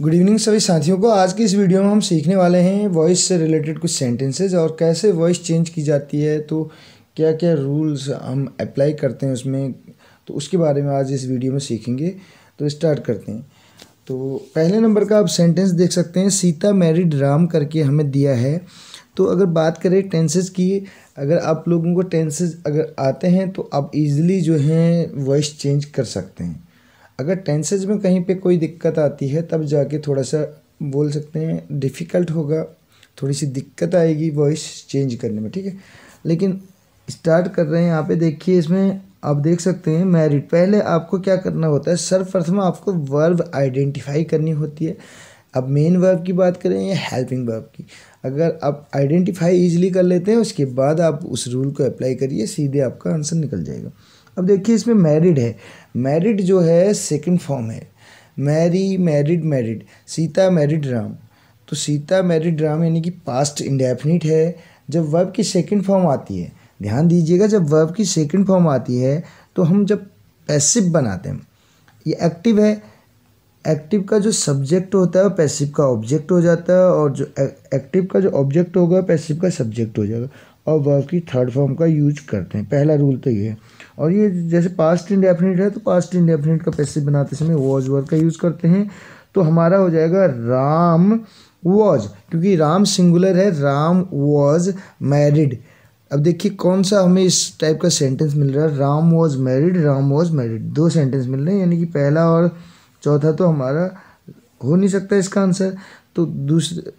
good evening सभी साथियों को आज की इस वीडियो में हम सीखने वाले हैं वॉइस से रिलेटेड कुछ सेंटेंसेज और कैसे वॉइस चेंज की जाती है तो क्या क्या रूल्स हम अप्लाई करते हैं उसमें तो उसके बारे में आज इस वीडियो में सीखेंगे तो स्टार्ट करते हैं तो पहले नंबर का आप सेंटेंस देख सकते हैं सीता मैरिड राम करके हमें दिया है तो अगर बात करें टेंसेज की अगर आप लोगों को टेंसेज अगर आते हैं तो आप इजीली जो हैं वॉइस चेंज कर सकते हैं अगर टेंसेज में कहीं पे कोई दिक्कत आती है तब जाके थोड़ा सा बोल सकते हैं डिफ़िकल्ट होगा थोड़ी सी दिक्कत आएगी वॉइस चेंज करने में ठीक है लेकिन स्टार्ट कर रहे हैं यहाँ पे देखिए इसमें आप देख सकते हैं मैरिड पहले आपको क्या करना होता है सर्वप्रथम आपको वर्ब आइडेंटिफाई करनी होती है अब मेन वर्ब की बात करें या हेल्पिंग वर्ब की अगर आप आइडेंटिफाई ईजिली कर लेते हैं उसके बाद आप उस रूल को अप्लाई करिए सीधे आपका आंसर निकल जाएगा अब देखिए इसमें मैरिड है मैरिड जो है सेकंड फॉर्म है marry married married Sita married Ram तो सीता मैरिड राम यानी कि पास्ट इंडेफिनिट है जब वर्ब की सेकंड फॉर्म आती है ध्यान दीजिएगा जब वर्ब की सेकंड फॉर्म आती है तो हम जब पैसिव बनाते हैं ये एक्टिव है एक्टिव का जो सब्जेक्ट होता है पैसिव का ऑब्जेक्ट हो जाता है और जो एक्टिव का जो ऑब्जेक्ट होगा पैसिव का सब्जेक्ट हो जाएगा और वर्ब की थर्ड फॉर्म का यूज करते हैं पहला रूल तो ये है और ये जैसे पास्ट इंडेफिनिट है तो पास्ट इंडेफिनिट का पैसे बनाते समय वॉज वर्ब का यूज़ करते हैं तो हमारा हो जाएगा राम वॉज क्योंकि राम सिंगुलर है राम वॉज मैरिड अब देखिए कौन सा हमें इस टाइप का सेंटेंस मिल रहा है Ram was married Ram was married दो सेंटेंस मिल रहे हैं यानी कि पहला और चौथा तो हमारा हो नहीं सकता इसका आंसर तो दूसरे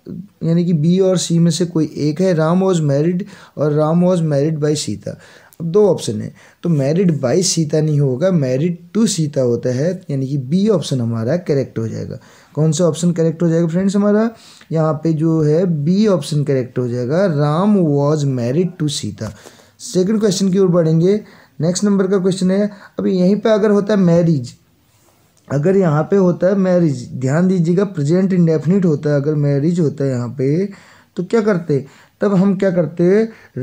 यानी कि बी और सी में से कोई एक है राम वॉज मैरिड और Ram was married by Sita अब दो ऑप्शन है तो मैरिड बाई सीता नहीं होगा मैरिड टू सीता होता है यानी कि बी ऑप्शन हमारा करेक्ट हो जाएगा कौन सा ऑप्शन करेक्ट हो जाएगा फ्रेंड्स हमारा यहाँ पे जो है बी ऑप्शन करेक्ट हो जाएगा Ram was married to Sita second question की ओर बढ़ेंगे नेक्स्ट नंबर का क्वेश्चन है अभी यहीं पे अगर होता है मैरिज अगर यहाँ पे होता है मैरिज ध्यान दीजिएगा प्रेजेंट इंडेफिनिट होता है अगर मैरिज होता है यहाँ पे तो क्या करते तब हम क्या करते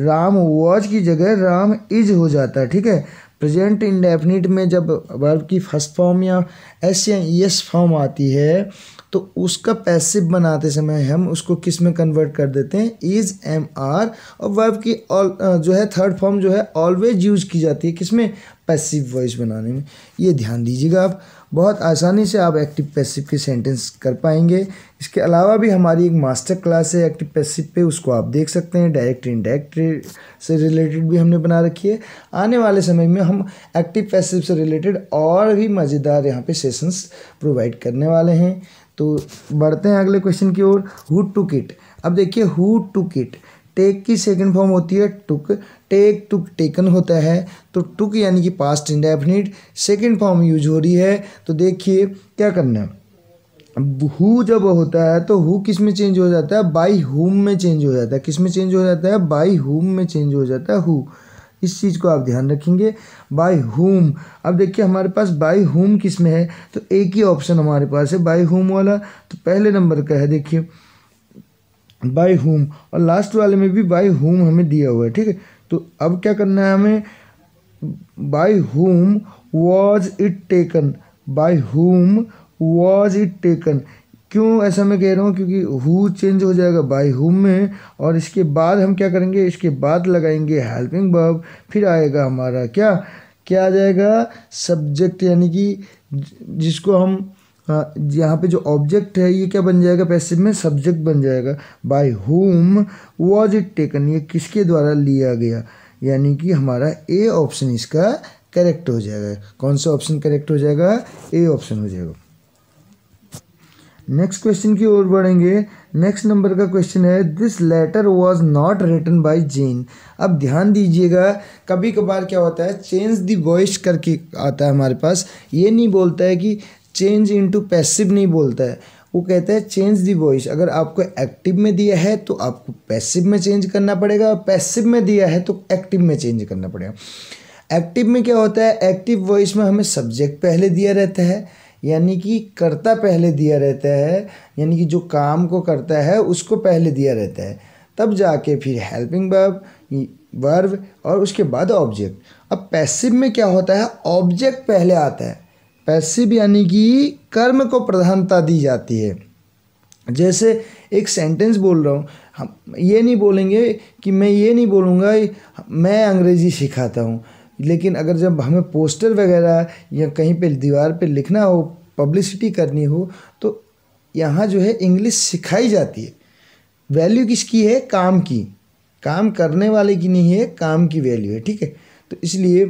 राम वॉज की जगह राम इज हो जाता है ठीक है प्रेजेंट इंडेफिनिट में जब वर्ब की फर्स्ट फॉर्म या एस या एस फॉर्म आती है तो उसका पैसिव बनाते समय हम उसको किस में कन्वर्ट कर देते हैं इज एम आर और वर्ब की ऑल जो है थर्ड फॉर्म जो है ऑलवेज यूज की जाती है किस में पैसिव वॉइस बनाने में ये ध्यान दीजिएगा आप बहुत आसानी से आप एक्टिव पैसिव के सेंटेंस कर पाएंगे इसके अलावा भी हमारी एक मास्टर क्लास है एक्टिव पैसिव पे उसको आप देख सकते हैं डायरेक्ट इनडायरेक्ट से रिलेटेड भी हमने बना रखी है आने वाले समय में हम एक्टिव पैसिव से रिलेटेड और भी मज़ेदार यहाँ पे सेशंस प्रोवाइड करने वाले हैं तो बढ़ते हैं अगले क्वेश्चन की ओर हु टू किट अब देखिए हु टू किट टेक की सेकंड फॉर्म होती है टुक टेक टुक टेकन होता है तो टुक यानी कि past indefinite second form use हो रही है तो देखिए क्या करना है हु जब होता है तो हु किस में चेंज हो जाता है बाई हुम में चेंज हो जाता है किस में चेंज हो जाता है बाई हुम में चेंज हो जाता है हु इस चीज़ को आप ध्यान रखेंगे बाय होम अब देखिए हमारे पास बाई होम किस में है तो एक ही ऑप्शन हमारे पास है बाई होम वाला तो पहले नंबर का है देखिए बाय होम और लास्ट वाले में भी बाय होम हमें दिया हुआ है ठीक है तो अब क्या करना है हमें by whom was it taken by whom was it taken क्यों ऐसा मैं कह रहा हूँ क्योंकि हु चेंज हो जाएगा बाय होम में और इसके बाद हम क्या करेंगे इसके बाद लगाएंगे हेल्पिंग वर्ब फिर आएगा हमारा क्या क्या आ जाएगा सब्जेक्ट यानी कि जिसको हम हाँ, यहाँ पे जो ऑब्जेक्ट है ये क्या बन जाएगा पैसिव में सब्जेक्ट बन जाएगा by whom was it taken ये किसके द्वारा लिया गया यानी कि हमारा ए ऑप्शन इसका करेक्ट हो जाएगा कौन सा ऑप्शन करेक्ट हो जाएगा ए ऑप्शन हो जाएगा नेक्स्ट क्वेश्चन की ओर बढ़ेंगे नेक्स्ट नंबर का क्वेश्चन है this letter was not written by Jane अब ध्यान दीजिएगा कभी कभार क्या होता है चेंज दी वॉइस करके आता है हमारे पास ये नहीं बोलता है कि चेंज इनटू पैसिव नहीं बोलता है वो कहता है चेंज दी वॉइस अगर आपको एक्टिव में दिया है तो आपको पैसिव में चेंज करना पड़ेगा और पैसिव में दिया है तो एक्टिव में चेंज करना पड़ेगा एक्टिव में क्या होता है एक्टिव वॉइस में हमें सब्जेक्ट पहले दिया रहता है यानी कि कर्ता पहले दिया रहता है यानी कि जो काम को करता है उसको पहले दिया रहता है तब जाके फिर हेल्पिंग वर्ब वर्ब और उसके बाद ऑब्जेक्ट अब पैसिव में क्या होता है ऑब्जेक्ट पहले आता है पैसिव यानी कि कर्म को प्रधानता दी जाती है जैसे एक सेंटेंस बोल रहा हूँ हम ये नहीं बोलेंगे कि मैं ये नहीं बोलूँगा मैं अंग्रेज़ी सिखाता हूँ लेकिन अगर जब हमें पोस्टर वगैरह या कहीं पे दीवार पे लिखना हो पब्लिसिटी करनी हो तो यहाँ जो है इंग्लिश सिखाई जाती है वैल्यू किसकी है काम की काम करने वाले की नहीं है काम की वैल्यू है ठीक है तो इसलिए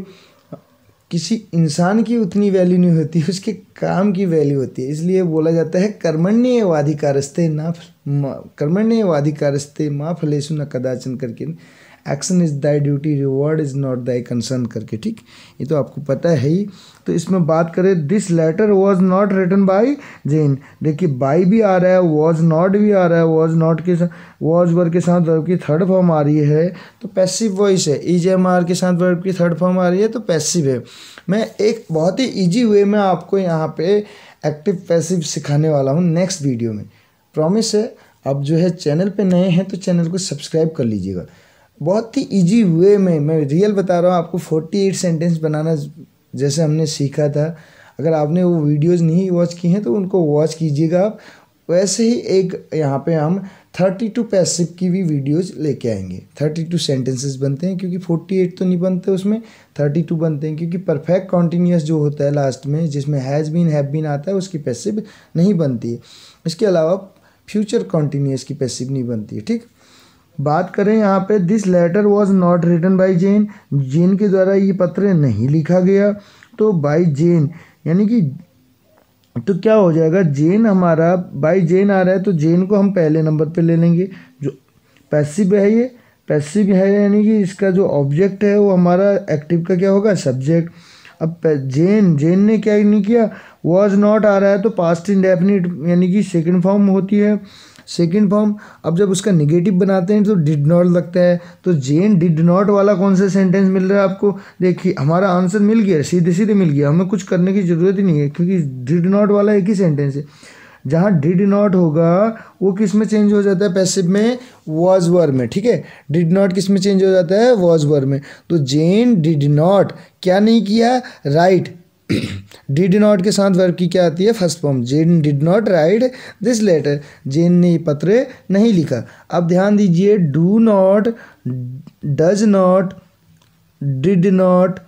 किसी इंसान की उतनी वैल्यू नहीं होती उसके काम की वैल्यू होती है इसलिए बोला जाता है कर्मण्य वाधिकारस्ते ना कर्मण्य वाधिकारस्ते माँ फलेशु न कदाचन करके action is thy duty reward is not thy concern करके ठीक ये तो आपको पता है ही तो इसमें बात करें this letter was not written by Jane देखिए बाई भी आ रहा है वॉज नॉट भी आ रहा है वॉज नॉट के साथ वॉज वर्ग के साथ वर्ब की थर्ड फॉर्म आ रही है तो पैसिव वॉइस है ई जे एम आर के साथ वर्ब की थर्ड फॉर्म आ रही है तो पैसिव है मैं एक बहुत ही ईजी वे में आपको यहाँ पे एक्टिव पैसिव सिखाने वाला हूँ नेक्स्ट वीडियो में प्रॉमिस है आप जो है चैनल पे नए हैं तो चैनल को सब्सक्राइब कर लीजिएगा बहुत ही इजी वे में मैं रियल बता रहा हूँ आपको फोर्टी एट सेंटेंस बनाना जैसे हमने सीखा था अगर आपने वो वीडियोस नहीं वॉच की हैं तो उनको वॉच कीजिएगा आप वैसे ही एक यहाँ पे हम थर्टी टू पैसिव की भी वीडियोस लेके आएंगे थर्टी टू सेंटेंसेस बनते हैं क्योंकि फोर्टी एट तो नहीं बनते उसमें थर्टी टू बनते हैं क्योंकि परफेक्ट कॉन्टीन्यूस जो होता है लास्ट में जिसमें हैज़ बीन हैव बीन आता है उसकी पैसिव नहीं बनती है इसके अलावा फ्यूचर कॉन्टीन्यूस की पैसिव नहीं बनती है ठीक बात करें यहाँ पे this letter was not written by Jane Jane के द्वारा ये पत्र नहीं लिखा गया तो बाई जेन यानी कि तो क्या हो जाएगा जेन हमारा बाई जेन आ रहा है तो जेन को हम पहले नंबर पे ले लेंगे जो पैसिव है ये पैसिव है यानी कि इसका जो ऑब्जेक्ट है वो हमारा एक्टिव का क्या होगा सब्जेक्ट अब जेन जेन ने क्या नहीं किया वॉज नॉट आ रहा है तो पास्ट इंडेफिनिट यानी कि सेकेंड फॉर्म होती है सेकेंड फॉर्म अब जब उसका निगेटिव बनाते हैं तो डिड नॉट लगता है तो जेन डिड नॉट वाला कौन सा सेंटेंस मिल रहा है आपको देखिए हमारा आंसर मिल गया सीधे सीधे मिल गया हमें कुछ करने की ज़रूरत ही नहीं है क्योंकि डिड नॉट वाला एक ही सेंटेंस है जहाँ डिड नॉट होगा वो किस में चेंज हो जाता है पैसिव में वॉज वर में ठीक है डिड नॉट किस में चेंज हो जाता है वॉज वर में तो जेन डिड नॉट क्या नहीं किया राइट right, डिड नॉट के साथ वर्ब की क्या आती है first form Jane did not write this letter Jane ने ये पत्र नहीं लिखा अब ध्यान दीजिए do not does not did not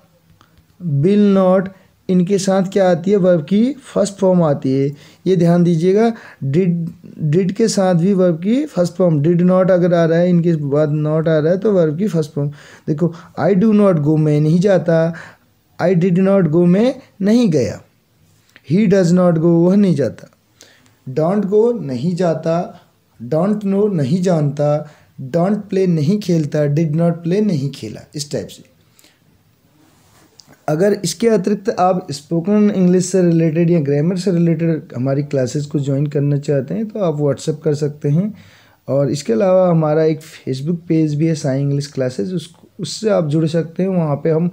will not इनके साथ क्या आती है वर्ब की फर्स्ट फॉर्म आती है ये ध्यान दीजिएगा डिड डिड के साथ भी वर्ब की फर्स्ट फॉर्म डिड नॉट अगर आ रहा है इनके बाद नॉट आ रहा है तो वर्ब की फर्स्ट फॉर्म देखो आई डू नॉट गो मैं नहीं जाता आई डिड नॉट गो मैं नहीं गया ही डज नॉट गो वह नहीं जाता डोंट गो नहीं जाता डोंट नो नहीं जानता डोंट प्ले नहीं खेलता डिड नॉट प्ले नहीं खेला इस टाइप से अगर इसके अतिरिक्त आप स्पोकन इंग्लिश से रिलेटेड या ग्रामर से रिलेटेड हमारी क्लासेस को ज्वाइन करना चाहते हैं तो आप व्हाट्सएप कर सकते हैं और इसके अलावा हमारा एक फेसबुक पेज भी है साई इंग्लिश क्लासेस उस उससे आप जुड़ सकते हैं वहाँ पे हम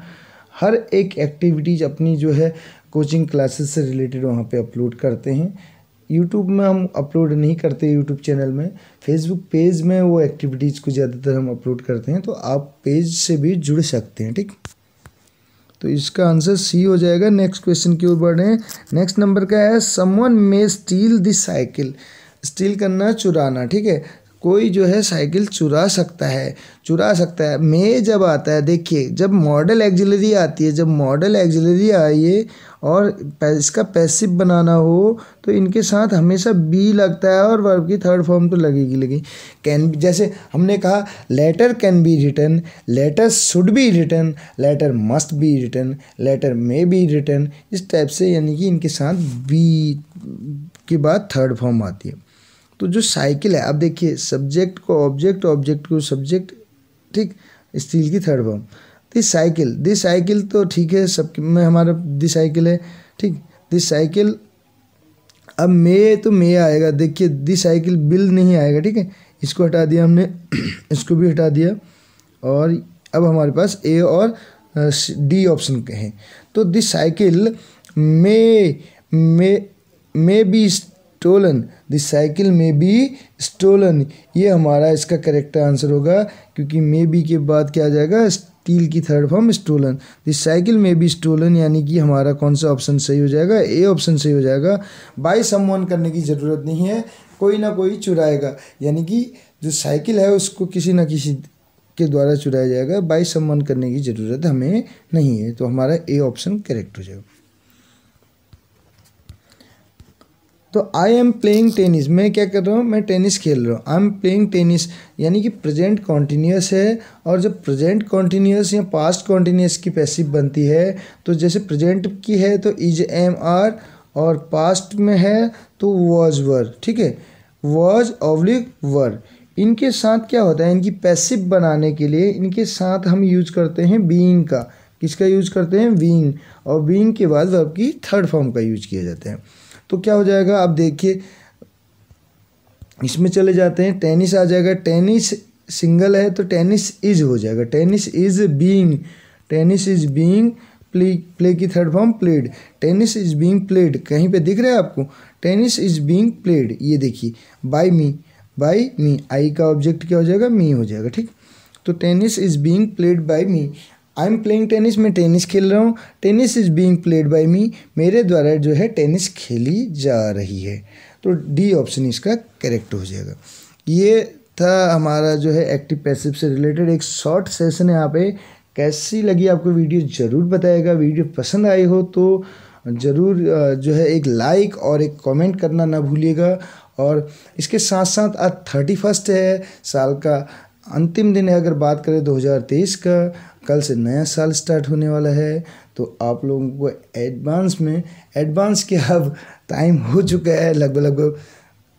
हर एक एक्टिविटीज अपनी जो है कोचिंग क्लासेस से रिलेटेड वहाँ पे अपलोड करते हैं यूट्यूब में हम अपलोड नहीं करते यूट्यूब चैनल में फेसबुक पेज में वो एक्टिविटीज़ को ज़्यादातर हम अपलोड करते हैं तो आप पेज से भी जुड़ सकते हैं ठीक तो इसका आंसर सी हो जाएगा नेक्स्ट क्वेश्चन की ओर बढ़ें नेक्स्ट नंबर का है someone may steal the cycle steal करना चुराना ठीक है कोई जो है साइकिल चुरा सकता है चुरा सकता है मे जब आता है देखिए जब मॉडल एक्जिलरी आती है जब मॉडल एक्जिलरी आइए और इसका पैसिव बनाना हो तो इनके साथ हमेशा बी लगता है और वर्ब की थर्ड फॉर्म तो लगेगी लेकिन कैन जैसे हमने कहा letter can be written letter should be written letter must be written letter may be written इस टाइप से यानी कि इनके साथ बी के बाद थर्ड फॉर्म आती है तो जो साइकिल है अब देखिए सब्जेक्ट को ऑब्जेक्ट ऑब्जेक्ट को सब्जेक्ट ठीक स्टील की third form this cycle this cycle तो ठीक है सब में हमारा दिस साइकिल है ठीक दिस साइकिल अब मे तो मे आएगा देखिए दिस साइकिल बिल नहीं आएगा ठीक है इसको हटा दिया हमने इसको भी हटा दिया और अब हमारे पास ए और डी ऑप्शन के हैं तो this cycle may may may be stolen the cycle may be stolen ये हमारा इसका करेक्ट आंसर होगा क्योंकि मे बी के बाद क्या आ जाएगा स्टील की third form stolen the cycle may be stolen यानी कि हमारा कौन सा ऑप्शन सही हो जाएगा ए ऑप्शन सही हो जाएगा बाई समवन करने की ज़रूरत नहीं है कोई ना कोई चुराएगा यानी कि जो साइकिल है उसको किसी ना किसी के द्वारा चुराया जाएगा बाई सम्मान करने की ज़रूरत हमें नहीं है तो हमारा ए ऑप्शन करेक्ट हो जाएगा तो आई एम प्लेइंग टेनिस मैं क्या कर रहा हूँ मैं टेनिस खेल रहा हूँ आई एम प्लेइंग टेनिस यानी कि प्रेजेंट कॉन्टीन्यूस है और जब प्रेजेंट कॉन्टीन्यूस या पास्ट कॉन्टीन्यूस की पैसिव बनती है तो जैसे प्रेजेंट की है तो इज एम आर और पास्ट में है तो वॉज वर ठीक है वॉज ऑब्लिक वर इनके साथ क्या होता है इनकी पैसिव बनाने के लिए इनके साथ हम यूज करते हैं बीइंग का किसका यूज करते हैं बीइंग और बींग के बाद वर्ब की थर्ड फॉर्म का यूज किया जाता है तो क्या हो जाएगा आप देखिए इसमें चले जाते हैं टेनिस आ जाएगा टेनिस सिंगल है तो टेनिस इज हो जाएगा tennis is being tennis is being play play की third form played tennis is being played कहीं पे दिख रहा है आपको टेनिस इज बीइंग प्लेड ये देखिए बाय मी बाय मी आई का ऑब्जेक्ट क्या हो जाएगा मी हो जाएगा ठीक तो tennis is being played by me I am playing tennis मैं टेनिस खेल रहा हूँ tennis is being played by me मेरे द्वारा जो है टेनिस खेली जा रही है तो डी ऑप्शन इसका करेक्ट हो जाएगा ये था हमारा जो है एक्टिव पैसिव से रिलेटेड एक शॉर्ट सेशन यहाँ पे कैसी लगी आपको वीडियो ज़रूर बताएगा वीडियो पसंद आई हो तो ज़रूर जो है एक लाइक और एक कमेंट करना ना भूलिएगा और इसके साथ साथ आज थर्टी फर्स्ट है साल का अंतिम दिन है अगर बात करें 2023 का कल से नया साल स्टार्ट होने वाला है तो आप लोगों को एडवांस में एडवांस के अब टाइम हो चुका है लगभग लगभग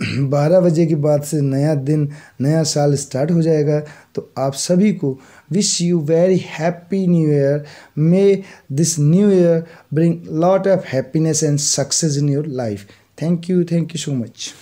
बारह बजे के बाद से नया दिन नया साल स्टार्ट हो जाएगा तो आप सभी को wish you very happy new year may this new year bring lot of happiness and success in your life thank you thank you so much